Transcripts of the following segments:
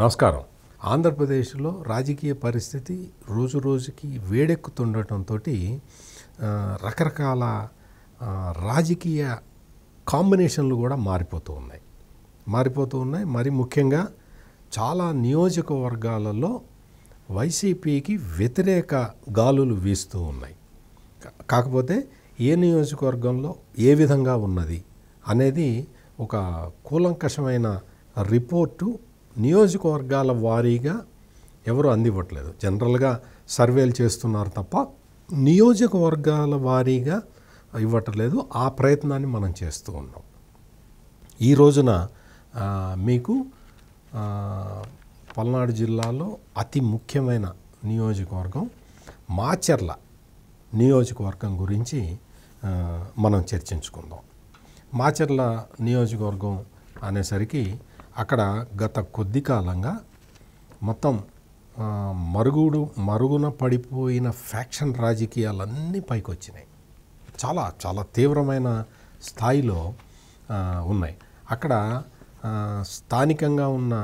నమస్కారం ఆంధ్రప్రదేశ్లో రాజకీయ పరిస్థితి రోజు రోజుకి వేడెక్కుతుండటంతో రకరకాల రాజకీయ కాంబినేషన్లు కూడా మారిపోతూ ఉన్నాయి మారిపోతూ ఉన్నాయి మరి ముఖ్యంగా చాలా నియోజకవర్గాలలో వైసీపీకి వ్యతిరేక గాలులు వీస్తూ ఉన్నాయి కాకపోతే ఏ నియోజకవర్గంలో ఏ విధంగా ఉన్నది అనేది ఒక కూలంకషమైన రిపోర్టు నియోజకవర్గాల వారీగా ఎవరు అందివ్వట్లేదు జనరల్గా సర్వేలు చేస్తున్నారు తప్ప నియోజకవర్గాల వారీగా ఇవ్వట్లేదు ఆ ప్రయత్నాన్ని మనం చేస్తూ ఉన్నాం ఈ రోజున మీకు పల్నాడు జిల్లాలో అతి ముఖ్యమైన నియోజకవర్గం మాచర్ల నియోజకవర్గం గురించి మనం చర్చించుకుందాం మాచర్ల నియోజకవర్గం అనేసరికి అక్కడ గత కొద్ది కాలంగా మొత్తం మరుగుడు మరుగున పడిపోయిన ఫ్యాక్షన్ రాజకీయాలన్నీ పైకొచ్చినాయి చాలా చాలా తీవ్రమైన స్థాయిలో ఉన్నాయి అక్కడ స్థానికంగా ఉన్న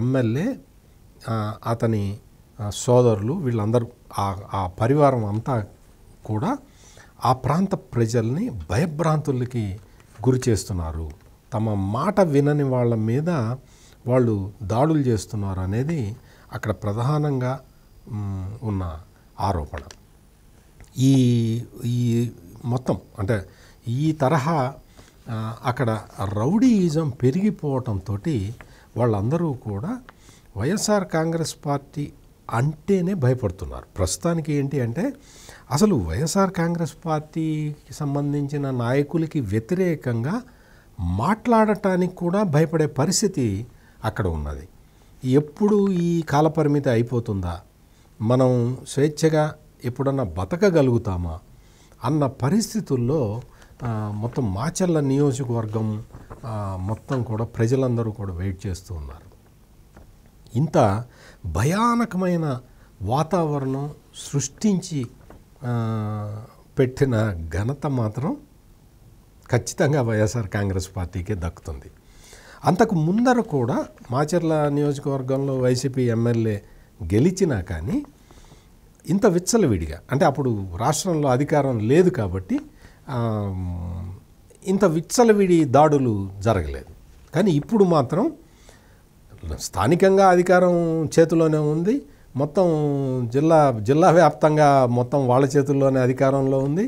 ఎమ్మెల్యే అతని సోదరులు వీళ్ళందరూ ఆ పరివారం అంతా కూడా ఆ ప్రాంత ప్రజల్ని భయభ్రాంతులకి గురి చేస్తున్నారు తమ మాట వినని వాళ్ళ మీద వాళ్ళు దాడులు చేస్తున్నారు అనేది అక్కడ ప్రధానంగా ఉన్న ఆరోపణ ఈ ఈ మొత్తం అంటే ఈ తరహా అక్కడ రౌడీయిజం పెరిగిపోవటంతో వాళ్ళందరూ కూడా వైఎస్ఆర్ కాంగ్రెస్ పార్టీ అంటేనే భయపడుతున్నారు ప్రస్తుతానికి ఏంటి అంటే అసలు వైఎస్ఆర్ కాంగ్రెస్ పార్టీకి సంబంధించిన నాయకులకి వ్యతిరేకంగా మాట్లాడటానికి కూడా భయపడే పరిస్థితి అక్కడ ఉన్నది ఎప్పుడు ఈ కాలపరిమితి అయిపోతుందా మనం స్వేచ్ఛగా ఎప్పుడన్నా బతకగలుగుతామా అన్న పరిస్థితుల్లో మొత్తం మాచర్ల నియోజకవర్గం మొత్తం కూడా ప్రజలందరూ కూడా వెయిట్ చేస్తూ ఉన్నారు ఇంత భయానకమైన వాతావరణం సృష్టించి పెట్టిన ఘనత మాత్రం ఖచ్చితంగా వైఎస్ఆర్ కాంగ్రెస్ పార్టీకే దక్కుతుంది అంతకు ముందర కూడా మాచర్ల నియోజకవర్గంలో వైసీపీ ఎమ్మెల్యే గెలిచినా కానీ ఇంత విచ్చలవిడిగా అంటే అప్పుడు రాష్ట్రంలో అధికారం లేదు కాబట్టి ఇంత విచ్చలవిడి దాడులు జరగలేదు కానీ ఇప్పుడు మాత్రం స్థానికంగా అధికారం చేతిలోనే ఉంది మొత్తం జిల్లా జిల్లా వ్యాప్తంగా మొత్తం వాళ్ళ చేతుల్లోనే అధికారంలో ఉంది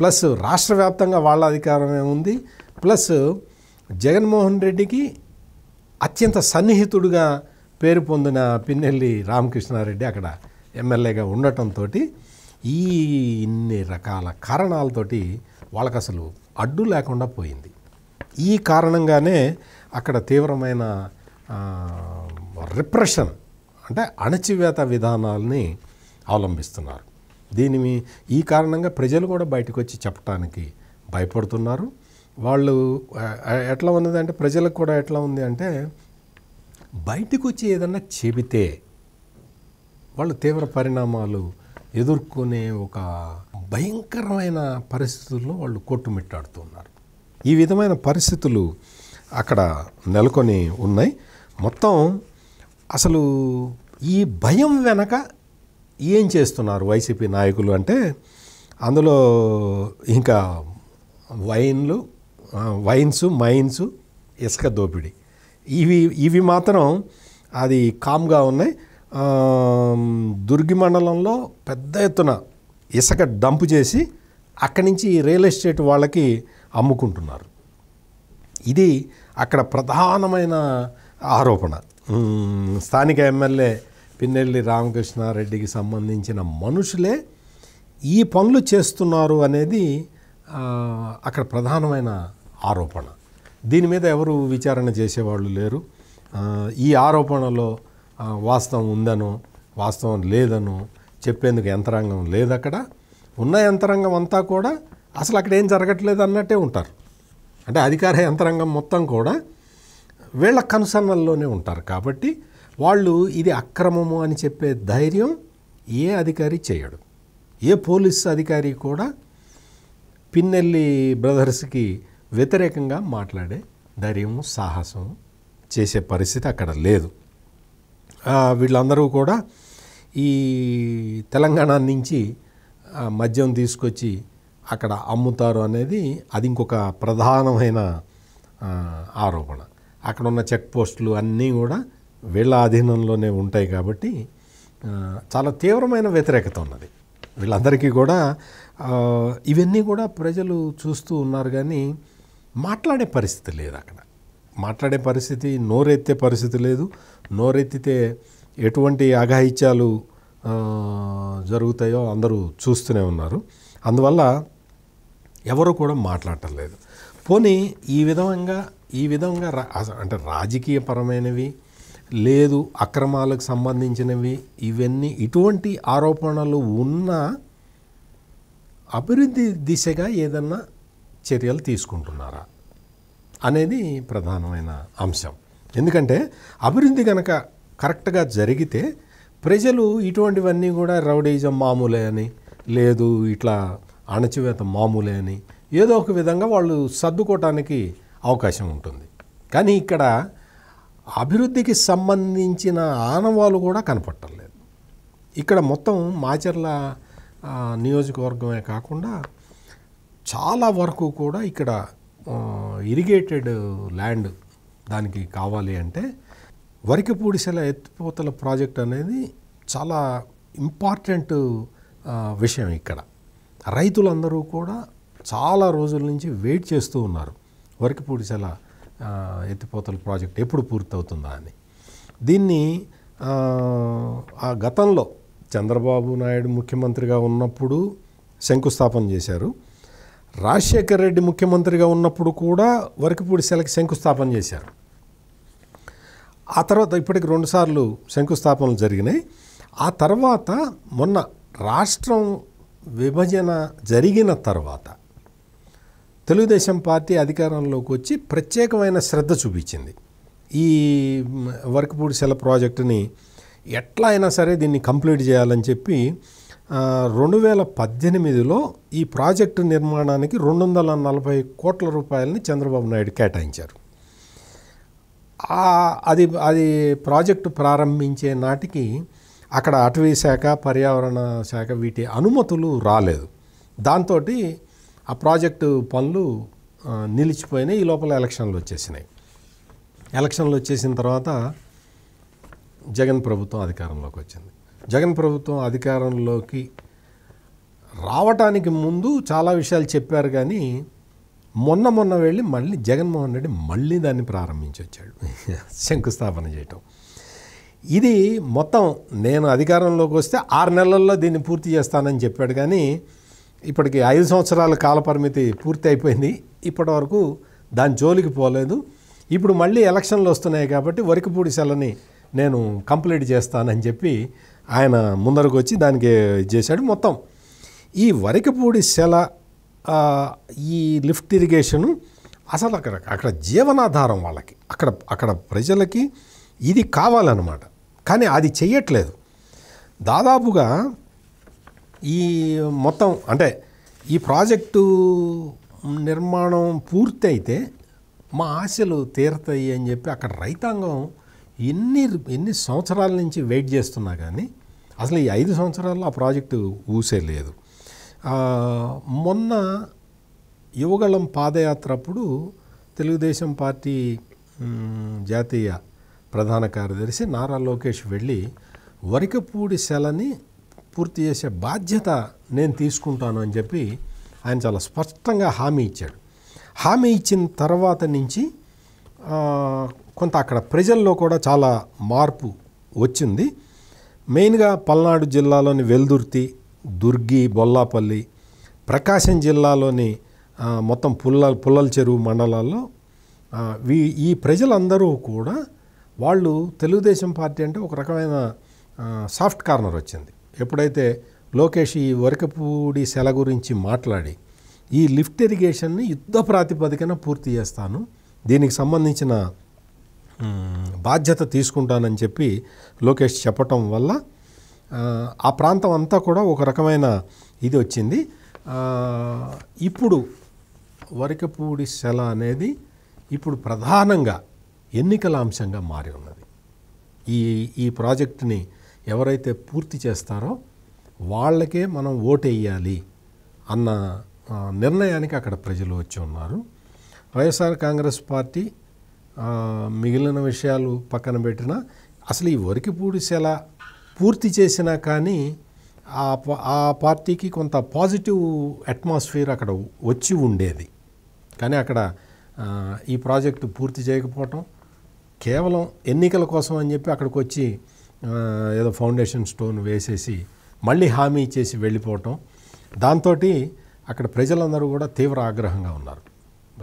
ప్లస్ రాష్ట్ర వ్యాప్తంగా వాళ్ళ అధికారమే ఉంది ప్లస్ జగన్మోహన్ రెడ్డికి అత్యంత సన్నిహితుడుగా పేరు పొందిన పిన్నెల్లి రామకృష్ణారెడ్డి అక్కడ ఎమ్మెల్యేగా ఉండటంతో ఈ ఇన్ని రకాల కారణాలతోటి వాళ్ళకి అసలు అడ్డు లేకుండా పోయింది ఈ కారణంగానే అక్కడ తీవ్రమైన రిప్రెషన్ అంటే అణచివేత విధానాల్ని అవలంబిస్తున్నారు దీని ఈ కారణంగా ప్రజలు కూడా బయటకు వచ్చి చెప్పటానికి భయపడుతున్నారు వాళ్ళు ఎట్లా అంటే ప్రజలకు కూడా ఎట్లా ఉంది అంటే బయటకు వచ్చి ఏదన్నా చెబితే వాళ్ళు తీవ్ర పరిణామాలు ఎదుర్కొనే ఒక భయంకరమైన పరిస్థితుల్లో వాళ్ళు కొట్టుమిట్టాడుతున్నారు ఈ విధమైన పరిస్థితులు అక్కడ నెలకొని ఉన్నాయి మొత్తం అసలు ఈ భయం వెనక ఏం చేస్తున్నారు వైసీపీ నాయకులు అంటే అందులో ఇంకా వైన్లు వైన్స్ మైన్స్ ఇసుక దోపిడీ ఇవి ఇవి మాత్రం అది కామ్గా ఉన్నాయి దుర్గి మండలంలో పెద్ద ఎత్తున ఇసుక డంపు చేసి అక్కడి నుంచి రియల్ ఎస్టేట్ వాళ్ళకి అమ్ముకుంటున్నారు ఇది అక్కడ ప్రధానమైన ఆరోపణ స్థానిక ఎమ్మెల్యే పిన్నెల్లి రామకృష్ణారెడ్డికి సంబంధించిన మనుషులే ఈ పనులు చేస్తున్నారు అనేది అక్కడ ప్రధానమైన ఆరోపణ దీని మీద ఎవరు విచారణ చేసేవాళ్ళు లేరు ఈ ఆరోపణలో వాస్తవం ఉందనో వాస్తవం లేదనో చెప్పేందుకు యంత్రాంగం లేదు అక్కడ ఉన్న యంత్రాంగం అంతా కూడా అసలు అక్కడ ఏం జరగట్లేదు అన్నట్టే ఉంటారు అంటే అధికార యంత్రాంగం మొత్తం కూడా వీళ్ళ కనుసన్నల్లోనే ఉంటారు కాబట్టి వాళ్ళు ఇది అక్రమము అని చెప్పే ధైర్యం ఏ అధికారి చేయడు ఏ పోలీస్ అధికారి కూడా పిన్నెల్లి బ్రదర్స్కి వ్యతిరేకంగా మాట్లాడే ధైర్యము సాహసం చేసే పరిస్థితి అక్కడ లేదు వీళ్ళందరూ కూడా ఈ తెలంగాణ నుంచి మద్యం తీసుకొచ్చి అక్కడ అమ్ముతారు అనేది అది ఇంకొక ప్రధానమైన ఆరోపణ అక్కడ ఉన్న చెక్ పోస్టులు అన్నీ కూడా వీళ్ళ ఆధీనంలోనే ఉంటాయి కాబట్టి చాలా తీవ్రమైన వ్యతిరేకత ఉన్నది వీళ్ళందరికీ కూడా ఇవన్నీ కూడా ప్రజలు చూస్తూ ఉన్నారు కానీ మాట్లాడే పరిస్థితి లేదు అక్కడ మాట్లాడే పరిస్థితి నోరెత్తే పరిస్థితి లేదు నోరెత్తితే ఎటువంటి అఘాయిత్యాలు జరుగుతాయో అందరూ చూస్తూనే ఉన్నారు అందువల్ల ఎవరు కూడా మాట్లాడటం లేదు పోనీ ఈ విధంగా ఈ విధంగా అంటే రాజకీయపరమైనవి లేదు అక్రమాలకు సంబంధించినవి ఇవన్నీ ఇటువంటి ఆరోపణలు ఉన్నా అభివృద్ధి దిశగా ఏదన్నా చర్యలు తీసుకుంటున్నారా అనేది ప్రధానమైన అంశం ఎందుకంటే అభివృద్ధి కనుక కరెక్ట్గా జరిగితే ప్రజలు ఇటువంటివన్నీ కూడా రౌడీజం మామూలే అని లేదు ఇట్లా అణచివేత మామూలే అని ఏదో ఒక విధంగా వాళ్ళు సర్దుకోవటానికి అవకాశం ఉంటుంది కానీ ఇక్కడ అభివృద్ధికి సంబంధించిన ఆనవాలు కూడా కనపడటం లేదు ఇక్కడ మొత్తం మాచర్ల నియోజకవర్గమే కాకుండా చాలా వరకు కూడా ఇక్కడ ఇరిగేటెడ్ ల్యాండ్ దానికి కావాలి అంటే వరికపూడిసెల ఎత్తిపోతల ప్రాజెక్ట్ అనేది చాలా ఇంపార్టెంట్ విషయం ఇక్కడ రైతులందరూ కూడా చాలా రోజుల నుంచి వెయిట్ చేస్తూ ఉన్నారు వరికపూడిసెల ఎత్తిపోతల ప్రాజెక్ట్ ఎప్పుడు పూర్తవుతుందా అని దీన్ని ఆ గతంలో చంద్రబాబు నాయుడు ముఖ్యమంత్రిగా ఉన్నప్పుడు శంకుస్థాపన చేశారు రాజశేఖర్ రెడ్డి ముఖ్యమంత్రిగా ఉన్నప్పుడు కూడా వరకపూడి శిలకి శంకుస్థాపన చేశారు ఆ తర్వాత ఇప్పటికి రెండుసార్లు శంకుస్థాపనలు జరిగినాయి ఆ తర్వాత మొన్న రాష్ట్రం విభజన జరిగిన తర్వాత తెలుగుదేశం పార్టీ అధికారంలోకి వచ్చి ప్రత్యేకమైన శ్రద్ధ చూపించింది ఈ వర్క్పూడి సెల ప్రాజెక్టుని ఎట్లా అయినా సరే దీన్ని కంప్లీట్ చేయాలని చెప్పి రెండు వేల పద్దెనిమిదిలో ఈ ప్రాజెక్టు నిర్మాణానికి రెండు వందల నలభై కోట్ల రూపాయలని చంద్రబాబు నాయుడు కేటాయించారు అది అది ప్రాజెక్టు ప్రారంభించే నాటికి అక్కడ అటవీ శాఖ పర్యావరణ శాఖ వీటి అనుమతులు రాలేదు దాంతో ఆ ప్రాజెక్టు పనులు నిలిచిపోయినాయి ఈ లోపల ఎలక్షన్లు వచ్చేసినాయి ఎలక్షన్లు వచ్చేసిన తర్వాత జగన్ ప్రభుత్వం అధికారంలోకి వచ్చింది జగన్ ప్రభుత్వం అధికారంలోకి రావటానికి ముందు చాలా విషయాలు చెప్పారు కానీ మొన్న మొన్న వెళ్ళి మళ్ళీ జగన్మోహన్ రెడ్డి మళ్ళీ దాన్ని ప్రారంభించి వచ్చాడు శంకుస్థాపన చేయటం ఇది మొత్తం నేను అధికారంలోకి వస్తే ఆరు నెలల్లో దీన్ని పూర్తి చేస్తానని చెప్పాడు కానీ ఇప్పటికి ఐదు సంవత్సరాల కాలపరిమితి పూర్తి అయిపోయింది ఇప్పటి వరకు దాని జోలికి పోలేదు ఇప్పుడు మళ్ళీ ఎలక్షన్లు వస్తున్నాయి కాబట్టి వరికపూడి సెలని నేను కంప్లీట్ చేస్తానని చెప్పి ఆయన ముందరకు వచ్చి దానికి చేశాడు మొత్తం ఈ వరికపూడి సెల ఈ లిఫ్ట్ ఇరిగేషను అసలు అక్కడ అక్కడ జీవనాధారం వాళ్ళకి అక్కడ అక్కడ ప్రజలకి ఇది కావాలన్నమాట కానీ అది చెయ్యట్లేదు దాదాపుగా ఈ మొత్తం అంటే ఈ ప్రాజెక్టు నిర్మాణం పూర్తి అయితే మా ఆశలు తీరతాయి అని చెప్పి అక్కడ రైతాంగం ఎన్ని ఎన్ని సంవత్సరాల నుంచి వెయిట్ చేస్తున్నా కానీ అసలు ఈ ఐదు సంవత్సరాల్లో ఆ ప్రాజెక్టు ఊసే లేదు మొన్న యువగళం పాదయాత్ర అప్పుడు తెలుగుదేశం పార్టీ జాతీయ ప్రధాన కార్యదర్శి నారా లోకేష్ వెళ్ళి వరికపూడి శలని పూర్తి చేసే బాధ్యత నేను తీసుకుంటాను అని చెప్పి ఆయన చాలా స్పష్టంగా హామీ ఇచ్చాడు హామీ ఇచ్చిన తర్వాత నుంచి కొంత అక్కడ ప్రజల్లో కూడా చాలా మార్పు వచ్చింది మెయిన్గా పల్నాడు జిల్లాలోని వెల్దుర్తి దుర్గి బొల్లాపల్లి ప్రకాశం జిల్లాలోని మొత్తం పుల్ల పుల్లల చెరువు మండలాల్లో వీ ఈ ప్రజలందరూ కూడా వాళ్ళు తెలుగుదేశం పార్టీ అంటే ఒక రకమైన సాఫ్ట్ కార్నర్ వచ్చింది ఎప్పుడైతే లోకేష్ ఈ వరకపూడి సెల గురించి మాట్లాడి ఈ లిఫ్ట్ ఇరిగేషన్ని యుద్ధ ప్రాతిపదికన పూర్తి చేస్తాను దీనికి సంబంధించిన బాధ్యత తీసుకుంటానని చెప్పి లోకేష్ చెప్పటం వల్ల ఆ ప్రాంతం అంతా కూడా ఒక రకమైన ఇది వచ్చింది ఇప్పుడు వరికపూడి సెల అనేది ఇప్పుడు ప్రధానంగా ఎన్నికల అంశంగా మారి ఉన్నది ఈ ఈ ప్రాజెక్టుని ఎవరైతే పూర్తి చేస్తారో వాళ్ళకే మనం ఓటేయాలి అన్న నిర్ణయానికి అక్కడ ప్రజలు వచ్చి ఉన్నారు వైఎస్ఆర్ కాంగ్రెస్ పార్టీ మిగిలిన విషయాలు పక్కన పెట్టిన అసలు ఈ వరికి పూడిసేలా పూర్తి చేసినా కానీ ఆ ఆ పార్టీకి కొంత పాజిటివ్ అట్మాస్ఫియర్ అక్కడ వచ్చి ఉండేది కానీ అక్కడ ఈ ప్రాజెక్టు పూర్తి చేయకపోవటం కేవలం ఎన్నికల కోసం అని చెప్పి అక్కడికి వచ్చి ఏదో ఫౌండేషన్ స్టోన్ వేసేసి మళ్ళీ హామీ ఇచ్చేసి వెళ్ళిపోవటం దాంతో అక్కడ ప్రజలందరూ కూడా తీవ్ర ఆగ్రహంగా ఉన్నారు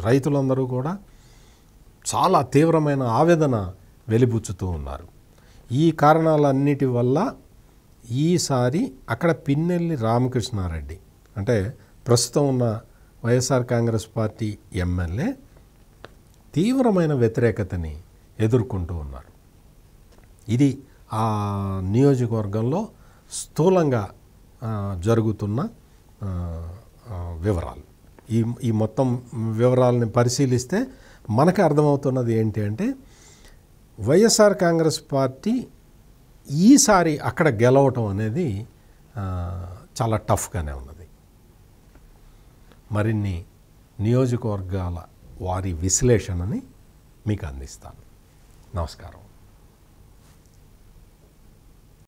రైతులందరూ కూడా చాలా తీవ్రమైన ఆవేదన వెలిబుచ్చుతూ ఉన్నారు ఈ కారణాలన్నిటి వల్ల ఈసారి అక్కడ పిన్నెల్లి రామకృష్ణారెడ్డి అంటే ప్రస్తుతం ఉన్న వైఎస్ఆర్ కాంగ్రెస్ పార్టీ ఎమ్మెల్యే తీవ్రమైన వ్యతిరేకతని ఎదుర్కొంటూ ఉన్నారు ఇది ఆ నియోజకవర్గంలో స్థూలంగా జరుగుతున్న వివరాలు ఈ ఈ మొత్తం వివరాలని పరిశీలిస్తే మనకు అర్థమవుతున్నది ఏంటి అంటే వైఎస్ఆర్ కాంగ్రెస్ పార్టీ ఈసారి అక్కడ గెలవటం అనేది చాలా టఫ్గానే ఉన్నది మరిన్ని నియోజకవర్గాల వారి విశ్లేషణని మీకు అందిస్తాను నమస్కారం